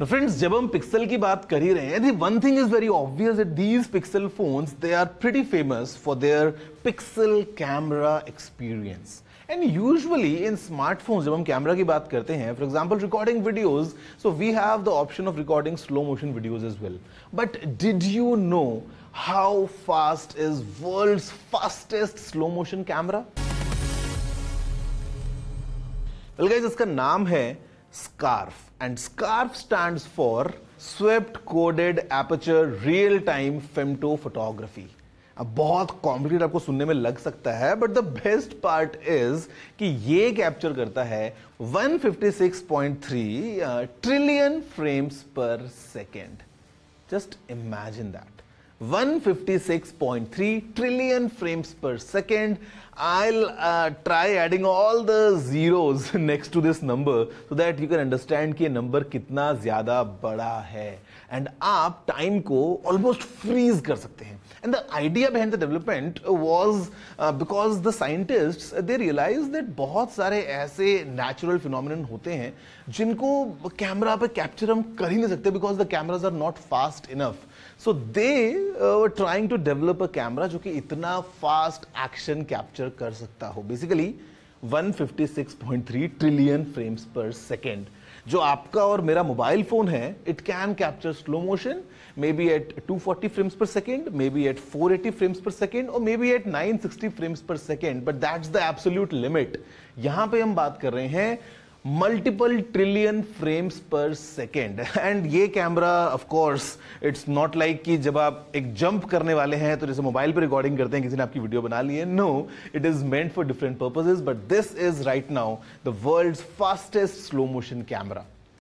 Now friends, जब हम pixel की बात कर ही रहे हैं the one thing is very obvious that these Pixel phones they are pretty famous for their Pixel camera experience. And usually in smartphones, जब हम कैमरा की बात करते हैं for example recording videos, so we have the option of recording slow motion videos as well. But did you know how fast is world's fastest slow motion camera? Well guys, इसका नाम है SCARF and SCARF stands for Swept Coded Aperture Real Time Femtophotography. अब बहुत complicate आपको सुनने में लग सकता है but the best part is कि ये कैप्चर करता है 156.3 trillion frames per second just imagine that 156.3 trillion frames per second. I'll uh, try adding all the zeros next to this number so that you can understand कि ये number कितना ज़्यादा बड़ा है and आप time को almost freeze कर सकते हैं And the idea behind the development was uh, because the scientists they realized that बहुत सारे ऐसे natural phenomenon होते हैं जिनको कैमरा पे कैप्चर हम कर ही नहीं सकते because the cameras are not fast enough. so they uh, were trying to develop a camera जो कि इतना fast action capture कर सकता हो basically 156.3 trillion frames per second जो आपका और मेरा मोबाइल फोन है it can capture slow motion may be at 240 forty frames per second may be at four eighty frames per second और may be at nine sixty frames per second but that's the absolute limit यहां पर हम बात कर रहे हैं multiple trillion frames per second and ये camera of course it's not like कि जब आप एक जंप करने वाले हैं तो जैसे मोबाइल पर रिकॉर्डिंग करते हैं किसी ने आपकी वीडियो बना ली है no it is meant for different purposes but this is right now the world fastest slow motion camera